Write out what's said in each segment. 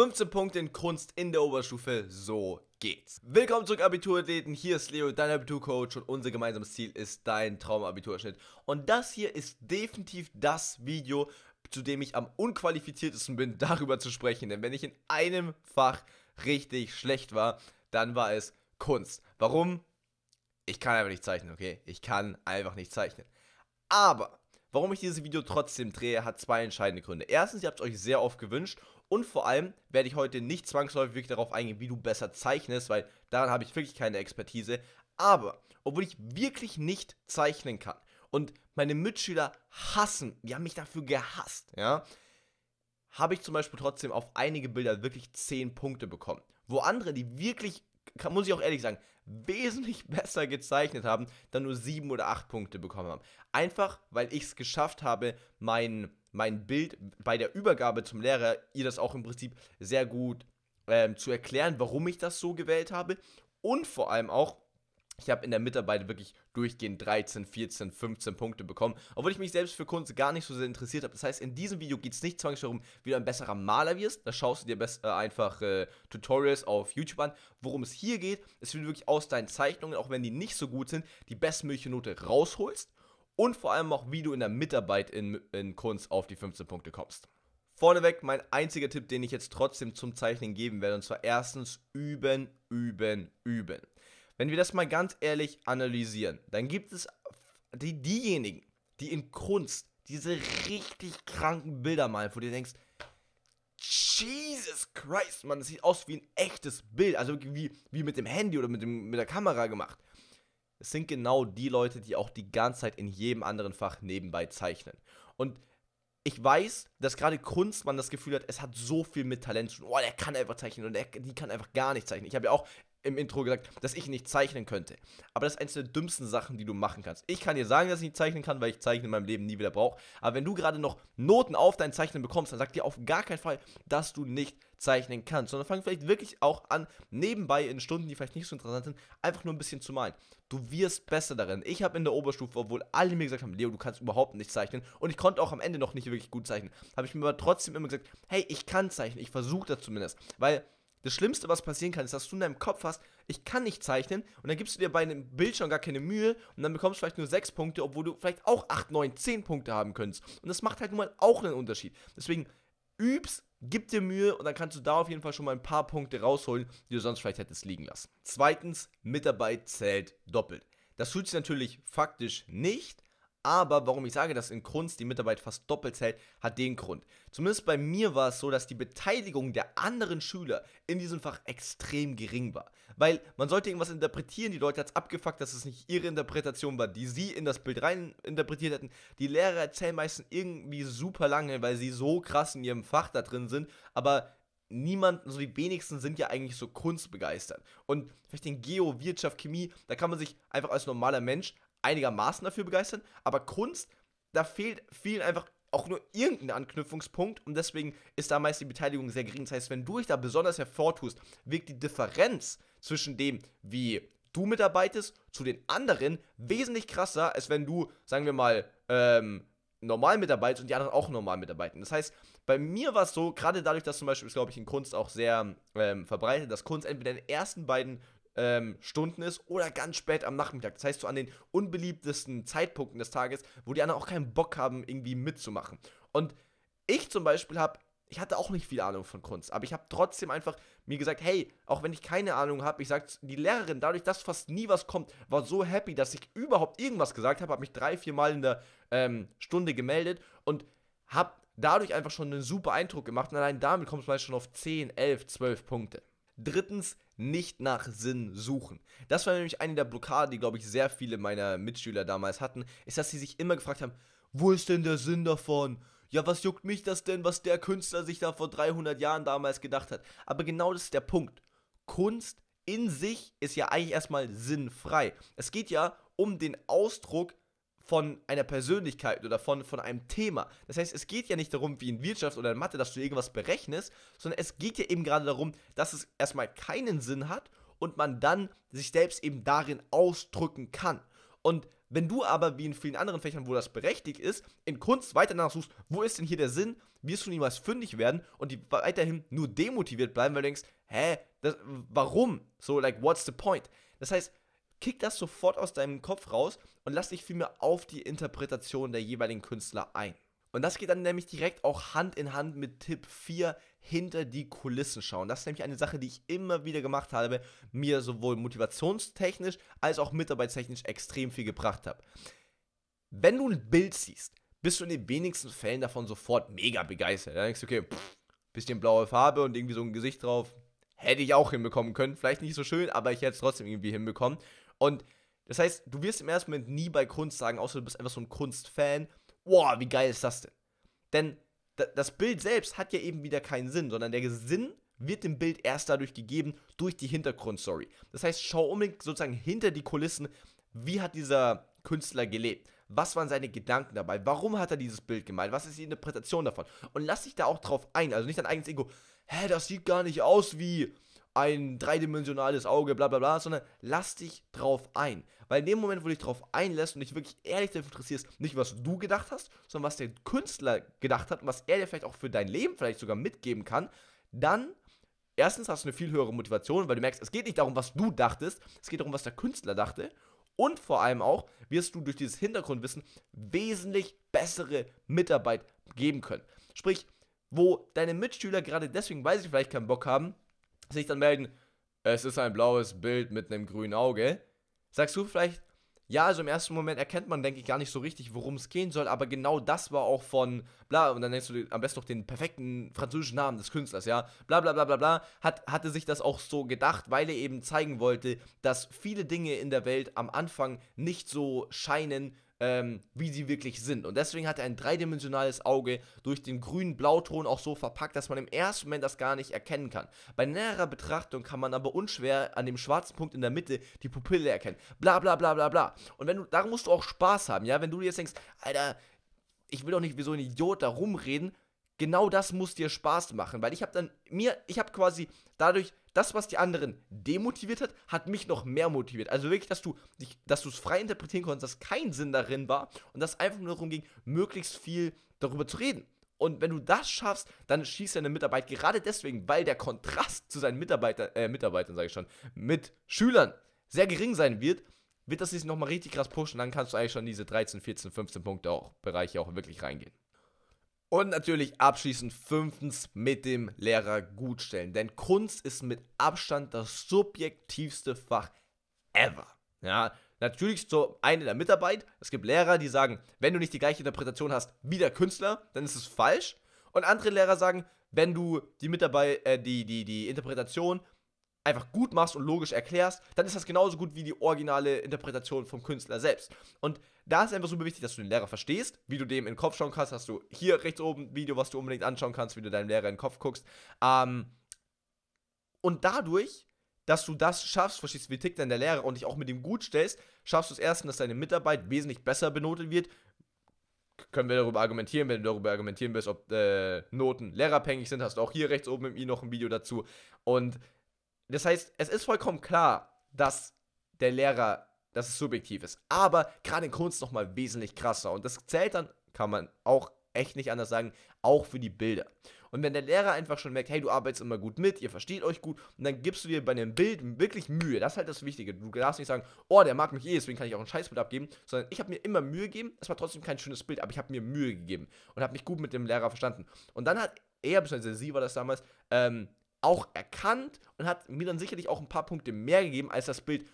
15 Punkte in Kunst in der Oberstufe, so geht's. Willkommen zurück Abiturathleten, hier ist Leo, dein Abiturcoach und unser gemeinsames Ziel ist dein Traumabiturschnitt. Und das hier ist definitiv das Video, zu dem ich am unqualifiziertesten bin, darüber zu sprechen. Denn wenn ich in einem Fach richtig schlecht war, dann war es Kunst. Warum? Ich kann einfach nicht zeichnen, okay? Ich kann einfach nicht zeichnen. Aber warum ich dieses Video trotzdem drehe, hat zwei entscheidende Gründe. Erstens, ihr habt es euch sehr oft gewünscht und vor allem werde ich heute nicht zwangsläufig wirklich darauf eingehen, wie du besser zeichnest, weil daran habe ich wirklich keine Expertise. Aber, obwohl ich wirklich nicht zeichnen kann und meine Mitschüler hassen, die haben mich dafür gehasst, ja, habe ich zum Beispiel trotzdem auf einige Bilder wirklich 10 Punkte bekommen. Wo andere, die wirklich, muss ich auch ehrlich sagen, wesentlich besser gezeichnet haben, dann nur 7 oder 8 Punkte bekommen haben. Einfach, weil ich es geschafft habe, meinen mein Bild bei der Übergabe zum Lehrer, ihr das auch im Prinzip sehr gut ähm, zu erklären, warum ich das so gewählt habe. Und vor allem auch, ich habe in der Mitarbeit wirklich durchgehend 13, 14, 15 Punkte bekommen, obwohl ich mich selbst für Kunst gar nicht so sehr interessiert habe. Das heißt, in diesem Video geht es nicht zwangsläufig darum, wie du ein besserer Maler wirst. Da schaust du dir best, äh, einfach äh, Tutorials auf YouTube an. Worum es hier geht, ist, wie du wirklich aus deinen Zeichnungen, auch wenn die nicht so gut sind, die bestmögliche Note rausholst und vor allem auch, wie du in der Mitarbeit in, in Kunst auf die 15 Punkte kommst. Vorneweg mein einziger Tipp, den ich jetzt trotzdem zum Zeichnen geben werde, und zwar erstens üben, üben, üben. Wenn wir das mal ganz ehrlich analysieren, dann gibt es die, diejenigen, die in Kunst diese richtig kranken Bilder malen, wo du denkst, Jesus Christ, man, das sieht aus wie ein echtes Bild, also wie, wie mit dem Handy oder mit, dem, mit der Kamera gemacht es sind genau die Leute, die auch die ganze Zeit in jedem anderen Fach nebenbei zeichnen. Und ich weiß, dass gerade Kunst man das Gefühl hat, es hat so viel mit Talent zu tun. Oh, der kann einfach zeichnen und der, die kann einfach gar nicht zeichnen. Ich habe ja auch im Intro gesagt, dass ich nicht zeichnen könnte. Aber das ist eines der dümmsten Sachen, die du machen kannst. Ich kann dir sagen, dass ich nicht zeichnen kann, weil ich Zeichnen in meinem Leben nie wieder brauche. Aber wenn du gerade noch Noten auf dein Zeichnen bekommst, dann sag dir auf gar keinen Fall, dass du nicht zeichnen kannst. Sondern fang vielleicht wirklich auch an, nebenbei in Stunden, die vielleicht nicht so interessant sind, einfach nur ein bisschen zu malen. Du wirst besser darin. Ich habe in der Oberstufe, obwohl alle mir gesagt haben, Leo, du kannst überhaupt nicht zeichnen. Und ich konnte auch am Ende noch nicht wirklich gut zeichnen. Habe ich mir aber trotzdem immer gesagt, hey, ich kann zeichnen. Ich versuche das zumindest. Weil das Schlimmste, was passieren kann, ist, dass du in deinem Kopf hast, ich kann nicht zeichnen und dann gibst du dir bei einem Bildschirm gar keine Mühe und dann bekommst du vielleicht nur 6 Punkte, obwohl du vielleicht auch 8, 9, 10 Punkte haben könntest. Und das macht halt nun mal auch einen Unterschied. Deswegen übst, gib dir Mühe und dann kannst du da auf jeden Fall schon mal ein paar Punkte rausholen, die du sonst vielleicht hättest liegen lassen. Zweitens, Mitarbeit zählt doppelt. Das tut sich natürlich faktisch nicht, aber warum ich sage, dass in Kunst die Mitarbeit fast doppelt zählt, hat den Grund. Zumindest bei mir war es so, dass die Beteiligung der anderen Schüler in diesem Fach extrem gering war. Weil man sollte irgendwas interpretieren, die Leute hat es abgefuckt, dass es nicht ihre Interpretation war, die sie in das Bild rein interpretiert hätten. Die Lehrer erzählen meistens irgendwie super lange, weil sie so krass in ihrem Fach da drin sind, aber niemand, so also die wenigsten sind ja eigentlich so kunstbegeistert. Und vielleicht in Geo, Wirtschaft, Chemie, da kann man sich einfach als normaler Mensch einigermaßen dafür begeistern, aber Kunst, da fehlt vielen einfach auch nur irgendein Anknüpfungspunkt und deswegen ist da meist die Beteiligung sehr gering. Das heißt, wenn du dich da besonders hervortust, wirkt die Differenz zwischen dem, wie du mitarbeitest, zu den anderen wesentlich krasser, als wenn du, sagen wir mal, ähm, normal mitarbeitest und die anderen auch normal mitarbeiten. Das heißt, bei mir war es so, gerade dadurch, dass zum Beispiel, glaube ich, in Kunst auch sehr ähm, verbreitet, dass Kunst entweder in den ersten beiden ähm, Stunden ist oder ganz spät am Nachmittag. Das heißt, so an den unbeliebtesten Zeitpunkten des Tages, wo die anderen auch keinen Bock haben, irgendwie mitzumachen. Und ich zum Beispiel habe ich hatte auch nicht viel Ahnung von Kunst, aber ich habe trotzdem einfach mir gesagt, hey, auch wenn ich keine Ahnung habe, ich sag, die Lehrerin, dadurch, dass fast nie was kommt, war so happy, dass ich überhaupt irgendwas gesagt habe, habe mich drei, vier Mal in der ähm, Stunde gemeldet und habe dadurch einfach schon einen super Eindruck gemacht und allein damit kommt es meist schon auf 10, 11, 12 Punkte. Drittens, nicht nach Sinn suchen. Das war nämlich eine der Blockaden, die, glaube ich, sehr viele meiner Mitschüler damals hatten, ist, dass sie sich immer gefragt haben, wo ist denn der Sinn davon? Ja, was juckt mich das denn, was der Künstler sich da vor 300 Jahren damals gedacht hat? Aber genau das ist der Punkt. Kunst in sich ist ja eigentlich erstmal sinnfrei. Es geht ja um den Ausdruck von einer Persönlichkeit oder von, von einem Thema. Das heißt, es geht ja nicht darum, wie in Wirtschaft oder in Mathe, dass du irgendwas berechnest, sondern es geht ja eben gerade darum, dass es erstmal keinen Sinn hat und man dann sich selbst eben darin ausdrücken kann. Und wenn du aber, wie in vielen anderen Fächern, wo das berechtigt ist, in Kunst weiter nachsuchst, wo ist denn hier der Sinn, wirst du niemals fündig werden und die weiterhin nur demotiviert bleiben, weil du denkst, hä, das, warum? So, like, what's the point? Das heißt, kick das sofort aus deinem Kopf raus und lass dich vielmehr auf die Interpretation der jeweiligen Künstler ein. Und das geht dann nämlich direkt auch Hand in Hand mit Tipp 4, hinter die Kulissen schauen. Das ist nämlich eine Sache, die ich immer wieder gemacht habe, mir sowohl motivationstechnisch als auch mitarbeitstechnisch extrem viel gebracht habe. Wenn du ein Bild siehst, bist du in den wenigsten Fällen davon sofort mega begeistert. Dann denkst du, okay, pff, bisschen blaue Farbe und irgendwie so ein Gesicht drauf. Hätte ich auch hinbekommen können. Vielleicht nicht so schön, aber ich hätte es trotzdem irgendwie hinbekommen. Und das heißt, du wirst im ersten Moment nie bei Kunst sagen, außer du bist einfach so ein Kunstfan, wow, wie geil ist das denn? Denn das Bild selbst hat ja eben wieder keinen Sinn, sondern der Sinn wird dem Bild erst dadurch gegeben, durch die Hintergrundstory. Das heißt, schau unbedingt sozusagen hinter die Kulissen, wie hat dieser Künstler gelebt? Was waren seine Gedanken dabei? Warum hat er dieses Bild gemalt? Was ist die Interpretation davon? Und lass dich da auch drauf ein, also nicht dein eigenes Ego. Hä, das sieht gar nicht aus wie ein dreidimensionales Auge, bla bla bla, sondern lass dich drauf ein. Weil in dem Moment, wo du dich drauf einlässt und dich wirklich ehrlich dafür interessierst, nicht was du gedacht hast, sondern was der Künstler gedacht hat und was er dir vielleicht auch für dein Leben vielleicht sogar mitgeben kann, dann erstens hast du eine viel höhere Motivation, weil du merkst, es geht nicht darum, was du dachtest, es geht darum, was der Künstler dachte. Und vor allem auch wirst du durch dieses Hintergrundwissen wesentlich bessere Mitarbeit geben können. Sprich, wo deine Mitschüler gerade deswegen, weil sie vielleicht keinen Bock haben, sich dann melden, es ist ein blaues Bild mit einem grünen Auge, sagst du vielleicht, ja, also im ersten Moment erkennt man, denke ich, gar nicht so richtig, worum es gehen soll, aber genau das war auch von bla, und dann nennst du am besten noch den perfekten französischen Namen des Künstlers, ja, bla bla bla bla bla, hat, hatte sich das auch so gedacht, weil er eben zeigen wollte, dass viele Dinge in der Welt am Anfang nicht so scheinen, ähm, wie sie wirklich sind. Und deswegen hat er ein dreidimensionales Auge durch den grünen Blauton auch so verpackt, dass man im ersten Moment das gar nicht erkennen kann. Bei näherer Betrachtung kann man aber unschwer an dem schwarzen Punkt in der Mitte die Pupille erkennen. Bla bla bla bla bla. Und wenn du, darum musst du auch Spaß haben, ja? Wenn du dir jetzt denkst, Alter, ich will doch nicht wie so ein Idiot da rumreden, genau das muss dir Spaß machen, weil ich habe dann mir, ich habe quasi dadurch das, was die anderen demotiviert hat, hat mich noch mehr motiviert. Also wirklich, dass du dich, dass du es frei interpretieren konntest, dass kein Sinn darin war und dass einfach nur darum ging, möglichst viel darüber zu reden. Und wenn du das schaffst, dann schießt deine Mitarbeit gerade deswegen, weil der Kontrast zu seinen Mitarbeitern, äh, Mitarbeitern, sage ich schon, mit Schülern sehr gering sein wird, wird das sich nochmal richtig krass pushen. Dann kannst du eigentlich schon diese 13, 14, 15 Punkte auch Bereiche auch wirklich reingehen. Und natürlich abschließend fünftens mit dem Lehrer gutstellen. Denn Kunst ist mit Abstand das subjektivste Fach ever. Ja, natürlich so eine der Mitarbeit. Es gibt Lehrer, die sagen, wenn du nicht die gleiche Interpretation hast wie der Künstler, dann ist es falsch. Und andere Lehrer sagen, wenn du die Mitarbeit, äh, die, die, die Interpretation einfach gut machst und logisch erklärst, dann ist das genauso gut wie die originale Interpretation vom Künstler selbst. Und da ist einfach super wichtig, dass du den Lehrer verstehst, wie du dem in den Kopf schauen kannst. Hast du hier rechts oben ein Video, was du unbedingt anschauen kannst, wie du deinem Lehrer in den Kopf guckst. Ähm, und dadurch, dass du das schaffst, verstehst, du, wie tickt denn der Lehrer und dich auch mit ihm gut stellst, schaffst du es erstens, dass deine Mitarbeit wesentlich besser benotet wird, können wir darüber argumentieren, wenn du darüber argumentieren willst, ob äh, Noten lehrerabhängig sind, hast du auch hier rechts oben im i noch ein Video dazu. Und das heißt, es ist vollkommen klar, dass der Lehrer, dass es subjektiv ist. Aber gerade in Kunst nochmal wesentlich krasser. Und das zählt dann, kann man auch echt nicht anders sagen, auch für die Bilder. Und wenn der Lehrer einfach schon merkt, hey, du arbeitest immer gut mit, ihr versteht euch gut, und dann gibst du dir bei dem Bild wirklich Mühe. Das ist halt das Wichtige. Du darfst nicht sagen, oh, der mag mich eh, deswegen kann ich auch ein Scheißbild abgeben, sondern ich habe mir immer Mühe gegeben. Es war trotzdem kein schönes Bild, aber ich habe mir Mühe gegeben und habe mich gut mit dem Lehrer verstanden. Und dann hat er, beziehungsweise sie war das damals, ähm, auch erkannt und hat mir dann sicherlich auch ein paar Punkte mehr gegeben, als das Bild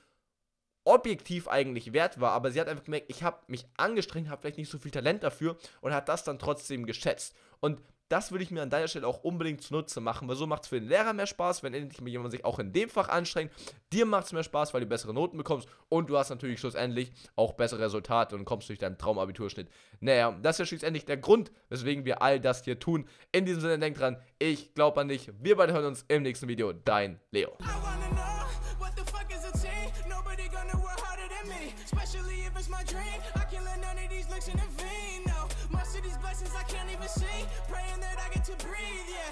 objektiv eigentlich wert war, aber sie hat einfach gemerkt, ich habe mich angestrengt, habe vielleicht nicht so viel Talent dafür und hat das dann trotzdem geschätzt. Und das würde ich mir an deiner Stelle auch unbedingt zunutze machen, weil so macht es für den Lehrer mehr Spaß, wenn endlich mal jemand sich auch in dem Fach anstrengt. Dir macht es mehr Spaß, weil du bessere Noten bekommst und du hast natürlich schlussendlich auch bessere Resultate und kommst durch deinen Traumabiturschnitt näher. Das ist ja schließlich der Grund, weswegen wir all das hier tun. In diesem Sinne, denk dran, ich glaube an dich. Wir beide hören uns im nächsten Video. Dein Leo. I can't even see to breathe, yeah.